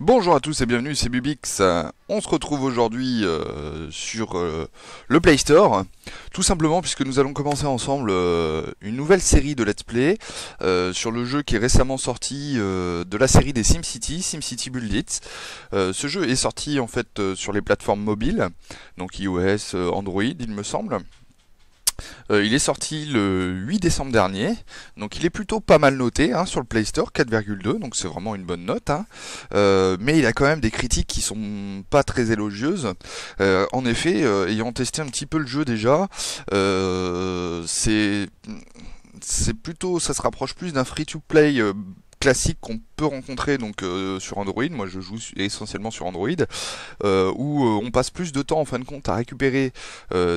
Bonjour à tous et bienvenue, c'est Bubix. On se retrouve aujourd'hui euh, sur euh, le Play Store, tout simplement puisque nous allons commencer ensemble euh, une nouvelle série de let's play sur le jeu qui est récemment sorti de la série des SimCity, SimCity Build ce jeu est sorti en fait sur les plateformes mobiles, donc iOS, Android il me semble. Euh, il est sorti le 8 décembre dernier, donc il est plutôt pas mal noté hein, sur le Play Store, 4,2, donc c'est vraiment une bonne note. Hein. Euh, mais il a quand même des critiques qui sont pas très élogieuses. Euh, en effet, ayant testé un petit peu le jeu déjà, c'est c'est plutôt, ça se rapproche plus d'un free-to-play classique qu'on peut rencontrer donc euh, sur Android. Moi, je joue essentiellement sur Android, euh, où euh, on passe plus de temps en fin de compte à récupérer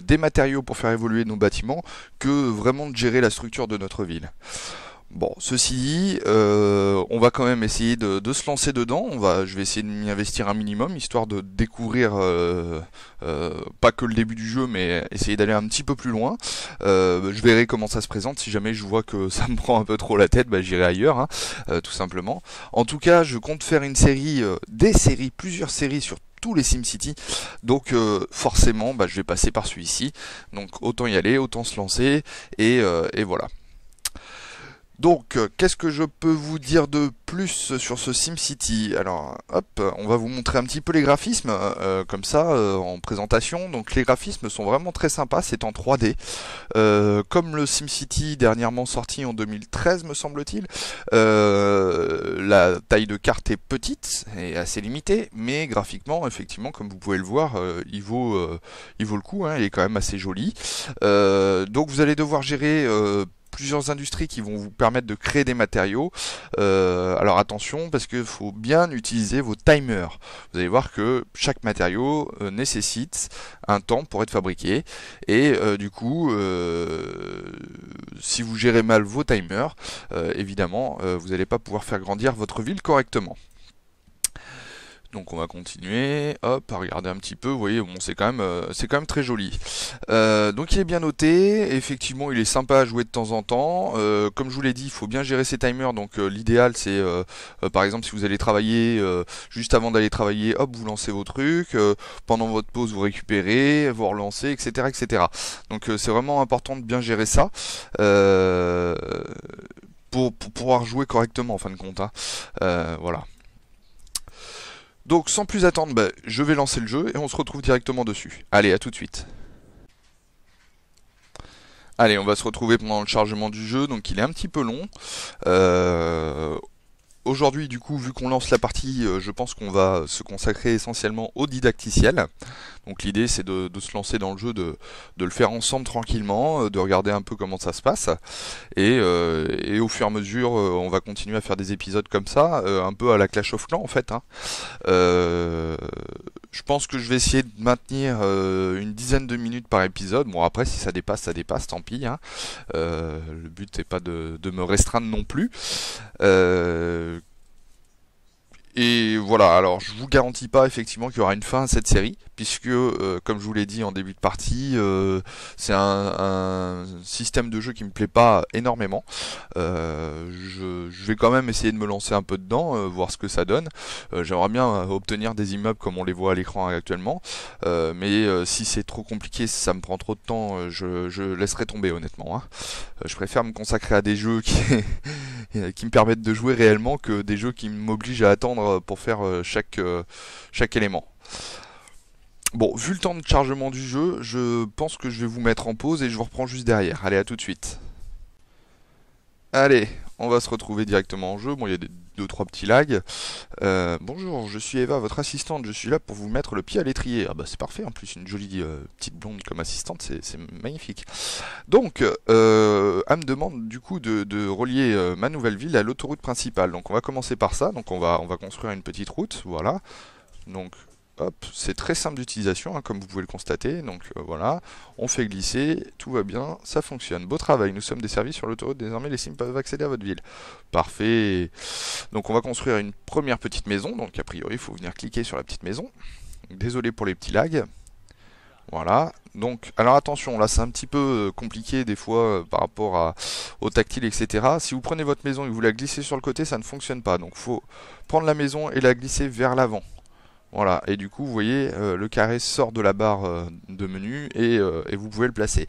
des matériaux pour faire évoluer nos bâtiments que vraiment de gérer la structure de notre ville. Bon, ceci dit, euh, on va quand même essayer de, se lancer dedans. On va, je vais essayer de m'y investir un minimum, histoire de découvrir euh, euh, pas que le début du jeu, mais essayer d'aller un petit peu plus loin. je verrai comment ça se présente. Si jamais je vois que ça me prend un peu trop la tête, bah, j'irai ailleurs, hein, tout simplement. En tout cas, je compte faire une série, des séries, plusieurs séries sur tous les SimCity. Donc forcément, bah, je vais passer par celui-ci. Donc autant y aller, autant se lancer. et voilà. Donc, euh, qu'est-ce que je peux vous dire de plus sur ce SimCity Alors, hop, on va vous montrer un petit peu les graphismes, euh, comme ça, euh, en présentation. Donc, les graphismes sont vraiment très sympas, c'est en 3D. comme le SimCity dernièrement sorti en 2013, me semble-t-il, la taille de carte est petite et assez limitée, mais graphiquement, effectivement, comme vous pouvez le voir, il, vaut, il vaut le coup, il hein, est quand même assez joli. donc, vous allez devoir gérer plusieurs industries qui vont vous permettre de créer des matériaux. Euh, alors attention parce qu'il faut bien utiliser vos timers. Vous allez voir que chaque matériau euh, nécessite un temps pour être fabriqué. Et euh, du coup, si vous gérez mal vos timers, évidemment, vous n'allez pas pouvoir faire grandir votre ville correctement donc on va continuer, hop, à regarder un petit peu, vous voyez, bon, c'est quand, même, euh, quand même très joli. Euh, donc il est bien noté, effectivement il est sympa à jouer de temps en temps, euh, comme je vous l'ai dit, il faut bien gérer ses timers, donc l'idéal c'est, par exemple, si vous allez travailler, juste avant d'aller travailler, hop, vous lancez vos trucs, pendant votre pause vous récupérez, vous relancez, etc. etc. Donc c'est vraiment important de bien gérer ça. Pour, pouvoir jouer correctement en fin de compte. Hein. voilà. Donc sans plus attendre, bah, je vais lancer le jeu et on se retrouve directement dessus. Allez, à tout de suite. Allez, on va se retrouver pendant le chargement du jeu, donc il est un petit peu long. Euh, aujourd'hui, du coup, vu qu'on lance la partie, euh, je pense qu'on va se consacrer essentiellement au didacticiel. Donc l'idée, c'est de, se lancer dans le jeu, de, le faire ensemble tranquillement, euh, de regarder un peu comment ça se passe. Et, euh, au fur et à mesure, on va continuer à faire des épisodes comme ça, un peu à la Clash of Clans en fait. Hein. Euh, je pense que je vais essayer de maintenir euh, une dizaine de minutes par épisode. Bon, après, si ça dépasse, ça dépasse, tant pis. Hein. Euh, le but n'est pas de, me restreindre non plus. Euh, et voilà, alors je vous garantis pas effectivement qu'il y aura une fin à cette série, puisque euh, comme je vous l'ai dit en début de partie, euh, c'est un, système de jeu qui me plaît pas énormément. Euh, je, vais quand même essayer de me lancer un peu dedans, voir ce que ça donne. J'aimerais bien obtenir des immeubles comme on les voit à l'écran actuellement, mais si c'est trop compliqué, si ça me prend trop de temps, je, laisserai tomber honnêtement. Hein. Je préfère me consacrer à des jeux qui, qui me permettent de jouer réellement que des jeux qui m'obligent à attendre euh, pour faire euh, chaque, euh, chaque élément. Bon, vu le temps de chargement du jeu, je pense que je vais vous mettre en pause et je vous reprends juste derrière. Allez, à tout de suite. Allez, on va se retrouver directement en jeu. Bon, il y a des, deux trois petits lags. Euh, bonjour, je suis Eva, votre assistante. Je suis là pour vous mettre le pied à l'étrier. Ah bah c'est parfait. En plus, une jolie euh, petite blonde comme assistante, c'est magnifique. Donc, elle euh, me demande du coup de, de relier ma nouvelle ville à l'autoroute principale. Donc on va commencer par ça. Donc on va on va construire une petite route. Voilà. Donc c'est très simple d'utilisation, hein, comme vous pouvez le constater. Donc euh, voilà, on fait glisser, tout va bien, ça fonctionne. Beau travail, nous sommes des services sur l'autoroute, désormais les sims peuvent accéder à votre ville. Parfait. Donc on va construire une première petite maison, donc a priori il faut venir cliquer sur la petite maison. Désolé pour les petits lags. Voilà, donc alors attention, là c'est un petit peu euh, compliqué des fois euh, par rapport au tactile, etc. Si vous prenez votre maison et vous la glissez sur le côté, ça ne fonctionne pas. Donc faut prendre la maison et la glisser vers l'avant. Voilà, et du coup, vous voyez, euh, le carré sort de la barre euh, de menu euh, et, vous pouvez le placer.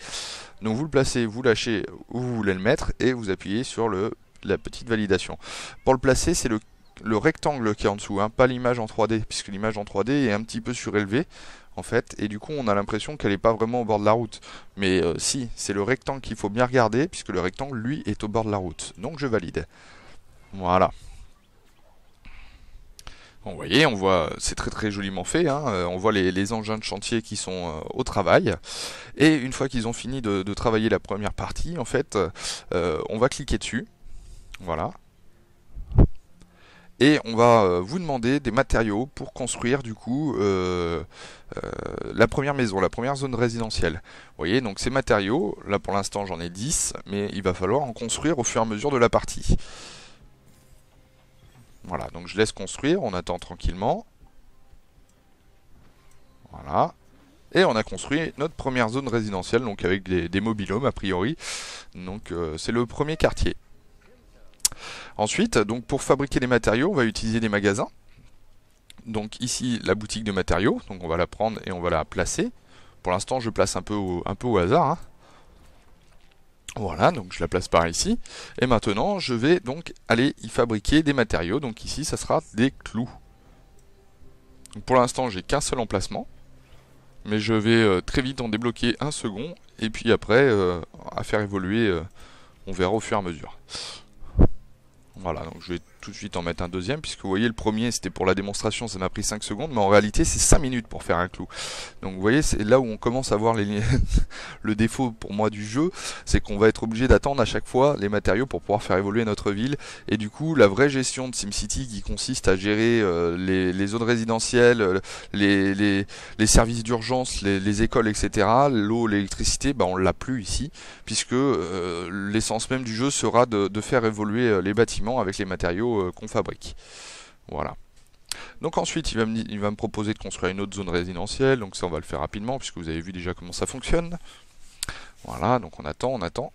Donc vous le placez, vous lâchez où vous voulez le mettre et vous appuyez sur la petite validation. Pour le placer, c'est le, rectangle qui est en dessous, hein, pas l'image en 3D, puisque l'image en 3D est un petit peu surélevée en fait, et du coup on a l'impression qu'elle n'est pas vraiment au bord de la route. Mais si, c'est le rectangle qu'il faut bien regarder, puisque le rectangle, lui, est au bord de la route. Donc je valide. Voilà vous voyez, on voit, c'est très très joliment fait, hein. euh, on voit les, engins de chantier qui sont euh, au travail, et une fois qu'ils ont fini de, travailler la première partie, en fait, euh, on va cliquer dessus, voilà, et on va vous demander des matériaux pour construire du coup la première maison, la première zone résidentielle. Vous voyez, donc ces matériaux, là pour l'instant j'en ai 10, mais il va falloir en construire au fur et à mesure de la partie. Voilà, donc je laisse construire, on attend tranquillement. Voilà. Et on a construit notre première zone résidentielle, donc avec des, des a priori. Donc euh, c'est le premier quartier. Ensuite, donc pour fabriquer les matériaux, on va utiliser des magasins. Donc ici, la boutique de matériaux, donc on va la prendre et on va la placer. Pour l'instant, je place un peu au, un peu au hasard. Hein. Voilà, donc je la place par ici. Et maintenant, je vais donc aller y fabriquer des matériaux. Donc ici, ça sera des clous. pour l'instant, j'ai qu'un seul emplacement. Mais je vais euh, très vite en débloquer un second. Et puis après, euh, à faire évoluer, euh, on verra au fur et à mesure. Voilà, donc je vais tout de suite en mettre un deuxième, puisque vous voyez, le premier, c'était pour la démonstration, ça m'a pris 5 secondes, mais en réalité, c'est 5 minutes pour faire un clou. Donc vous voyez, c'est là où on commence à voir les... le défaut pour moi du jeu, c'est qu'on va être obligé d'attendre à chaque fois les matériaux pour pouvoir faire évoluer notre ville, et du coup, la vraie gestion de SimCity qui consiste à gérer euh, les, zones résidentielles, euh, les, les, services d'urgence, les, écoles, etc., l'eau, l'électricité, bah, on l'a plus ici, puisque euh, l'essence même du jeu sera de faire évoluer les bâtiments avec les matériaux euh, qu'on fabrique. Voilà. Donc ensuite, il va, me, proposer de construire une autre zone résidentielle. Donc ça, on va le faire rapidement, puisque vous avez vu déjà comment ça fonctionne. Voilà, donc on attend, on attend.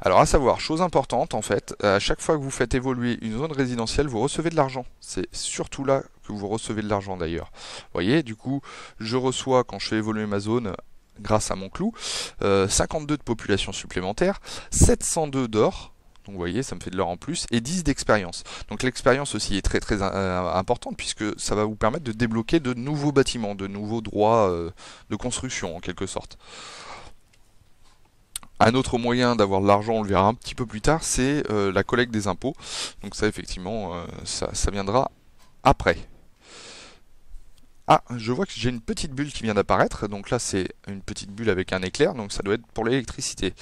Alors à savoir, chose importante en fait, à chaque fois que vous faites évoluer une zone résidentielle, vous recevez de l'argent. C'est surtout là que vous recevez de l'argent d'ailleurs. Vous voyez, du coup, je reçois quand je fais évoluer ma zone grâce à mon clou, 52 euh, de population supplémentaire, 702 d'or, donc vous voyez, ça me fait de l'or en plus. Et 10 d'expérience. Donc l'expérience aussi est très très euh, importante puisque ça va vous permettre de débloquer de nouveaux bâtiments, de nouveaux droits euh, de construction en quelque sorte. Un autre moyen d'avoir de l'argent, on le verra un petit peu plus tard, c'est euh, la collecte des impôts. Donc ça effectivement, ça viendra après. Ah, je vois que j'ai une petite bulle qui vient d'apparaître. Donc là, c'est une petite bulle avec un éclair. Donc ça doit être pour l'électricité.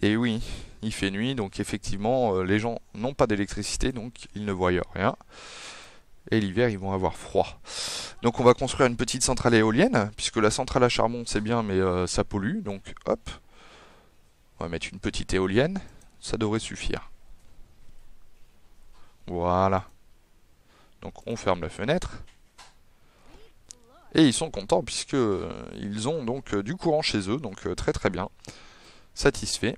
Et oui, il fait nuit, donc effectivement, euh, les gens n'ont pas d'électricité, donc ils ne voient rien. Et l'hiver, ils vont avoir froid. Donc on va construire une petite centrale éolienne, puisque la centrale à charbon, c'est bien, mais euh, ça pollue. Donc hop, on va mettre une petite éolienne, ça devrait suffire. Voilà. Donc on ferme la fenêtre. Et ils sont contents puisque euh, ils ont donc du courant chez eux, donc très très bien. Satisfait.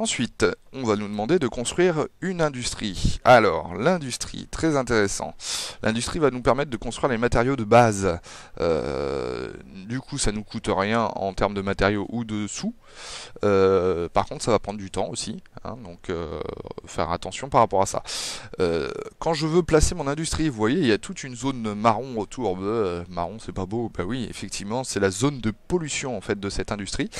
Ensuite, on va nous demander de construire une industrie. Alors, l'industrie, très intéressant. L'industrie va nous permettre de construire les matériaux de base. Euh, du coup, ça nous coûte rien en termes de matériaux ou de sous. Euh, par contre, ça va prendre du temps aussi. Hein, donc, euh, faire attention par rapport à ça. quand je veux placer mon industrie, vous voyez, il y a toute une zone marron autour. de... Bah, marron, c'est pas beau. Bah oui, effectivement, c'est la zone de pollution en fait de cette industrie.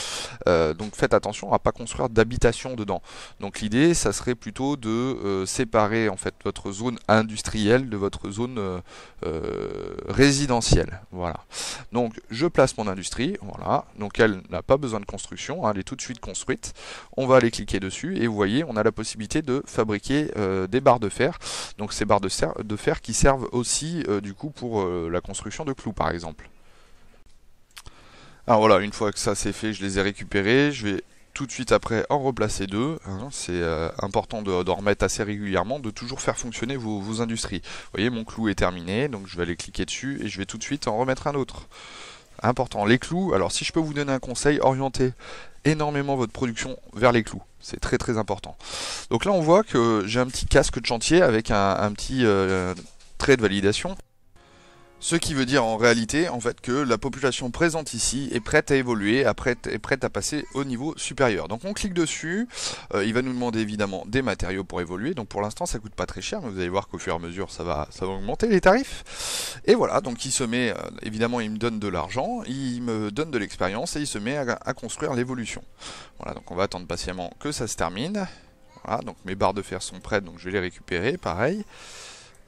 donc, faites attention à ne pas construire d'habitation dedans. Donc l'idée, ça serait plutôt de euh, séparer en fait votre zone industrielle de votre zone euh, euh, résidentielle. Voilà. Donc je place mon industrie, voilà. Donc elle n'a pas besoin de construction, hein, elle est tout de suite construite. On va aller cliquer dessus et vous voyez, on a la possibilité de fabriquer des barres de fer. Donc ces barres de, fer, de fer qui servent aussi du coup pour la construction de clous par exemple. Alors voilà, une fois que ça c'est fait, je les ai récupérés. Je vais tout de suite après en replacer deux. Hein. c'est euh, important d'en de remettre assez régulièrement, de toujours faire fonctionner vos, industries. Vous voyez, mon clou est terminé, donc je vais aller cliquer dessus et je vais tout de suite en remettre un autre. Important, les clous, alors si je peux vous donner un conseil, orientez énormément votre production vers les clous. C'est très très important. Donc là on voit que j'ai un petit casque de chantier avec un, petit euh, trait de validation. Ce qui veut dire en réalité en fait que la population présente ici est prête à évoluer, est prête à passer au niveau supérieur. Donc on clique dessus, euh, il va nous demander évidemment des matériaux pour évoluer. Donc pour l'instant ça coûte pas très cher, mais vous allez voir qu'au fur et à mesure ça va, ça va augmenter les tarifs. Et voilà, donc il se met, euh, évidemment il me donne de l'argent, il me donne de l'expérience et il se met à, à construire l'évolution. Voilà, donc on va attendre patiemment que ça se termine. Voilà, donc mes barres de fer sont prêtes, donc je vais les récupérer, pareil.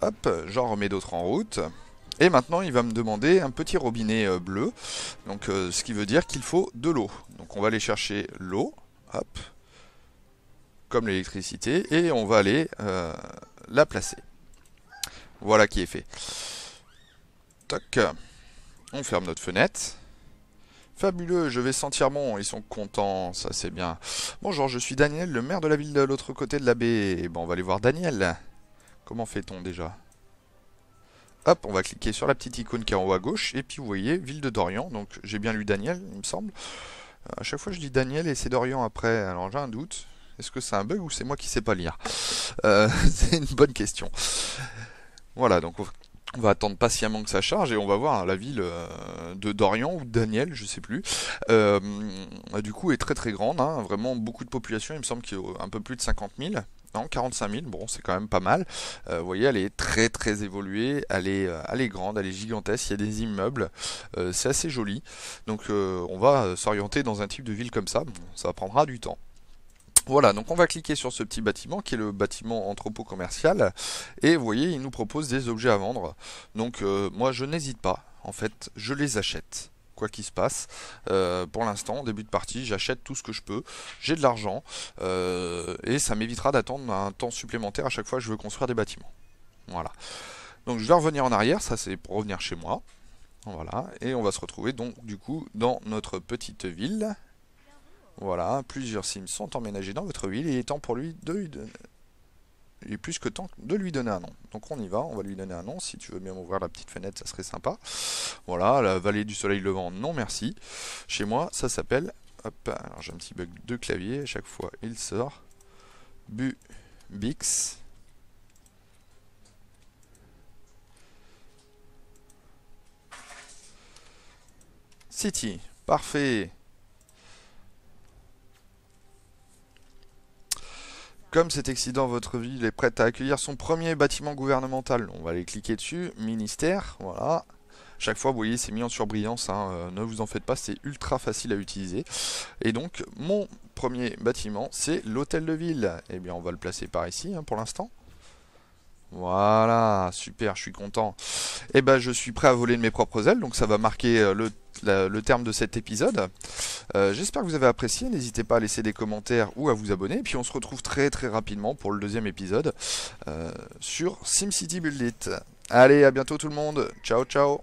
Hop, j'en remets d'autres en route. Et maintenant, il va me demander un petit robinet euh, bleu, donc euh, ce qui veut dire qu'il faut de l'eau. Donc on va aller chercher l'eau, hop, comme l'électricité, et on va aller euh, la placer. Voilà qui est fait. Toc. On ferme notre fenêtre. Fabuleux, je vais sentir bon, ils sont contents, ça c'est bien. Bonjour, je suis Daniel, le maire de la ville de l'autre côté de la baie. Bon, on va aller voir Daniel. Comment fait-on déjà Hop, on va cliquer sur la petite icône qui est en haut à gauche, et puis vous voyez, ville de Dorian, donc j'ai bien lu Daniel, il me semble. Euh, à chaque fois je dis Daniel et c'est Dorian après, alors j'ai un doute. Est-ce que c'est un bug ou c'est moi qui sais pas lire euh, C'est une bonne question. Voilà, donc on va attendre patiemment que ça charge et on va voir hein, la ville euh, de Dorian ou Daniel, je sais plus. du coup, est très très grande, hein. vraiment beaucoup de population. Il me semble qu'il y a un peu plus de 50 000. Non, 45 000, bon, c'est quand même pas mal. Euh, vous voyez, elle est très très évoluée, euh, elle est, grande, elle est gigantesque, il y a des immeubles, euh, c'est assez joli. Donc on va s'orienter dans un type de ville comme ça, ça prendra du temps. Voilà, donc on va cliquer sur ce petit bâtiment qui est le bâtiment entrepôt commercial et vous voyez, il nous propose des objets à vendre. Donc moi, je n'hésite pas, en fait, je les achète quoi qu'il se passe. Euh, pour l'instant, début de partie, j'achète tout ce que je peux, j'ai de l'argent, euh, et ça m'évitera d'attendre un temps supplémentaire à chaque fois que je veux construire des bâtiments. Voilà. Donc je vais revenir en arrière, ça c'est pour revenir chez moi. Voilà, et on va se retrouver donc du coup dans notre petite ville. Voilà, plusieurs sims sont emménagés dans votre ville et il est temps pour lui de, il est plus que temps de lui donner un nom. Donc on y va, on va lui donner un nom. Si tu veux bien m'ouvrir la petite fenêtre, ça serait sympa. Voilà, la vallée du soleil levant, non merci. Chez moi, ça s'appelle... Hop, alors j'ai un petit bug de clavier, à chaque fois il sort. Bu, Bix. City, parfait. Comme cet accident, votre ville est prête à accueillir son premier bâtiment gouvernemental. On va aller cliquer dessus, ministère, voilà. Chaque fois, vous voyez, c'est mis en surbrillance, hein. euh, ne vous en faites pas, c'est ultra facile à utiliser. Et donc, mon premier bâtiment, c'est l'hôtel de ville. Eh bien, on va le placer par ici hein, pour l'instant. Voilà, super, je suis content. Et eh ben, je suis prêt à voler de mes propres ailes, donc ça va marquer euh, le, terme de cet épisode. Euh, j'espère que vous avez apprécié, n'hésitez pas à laisser des commentaires ou à vous abonner, et puis on se retrouve très très rapidement pour le deuxième épisode euh, sur SimCity Build Allez, à bientôt tout le monde, ciao ciao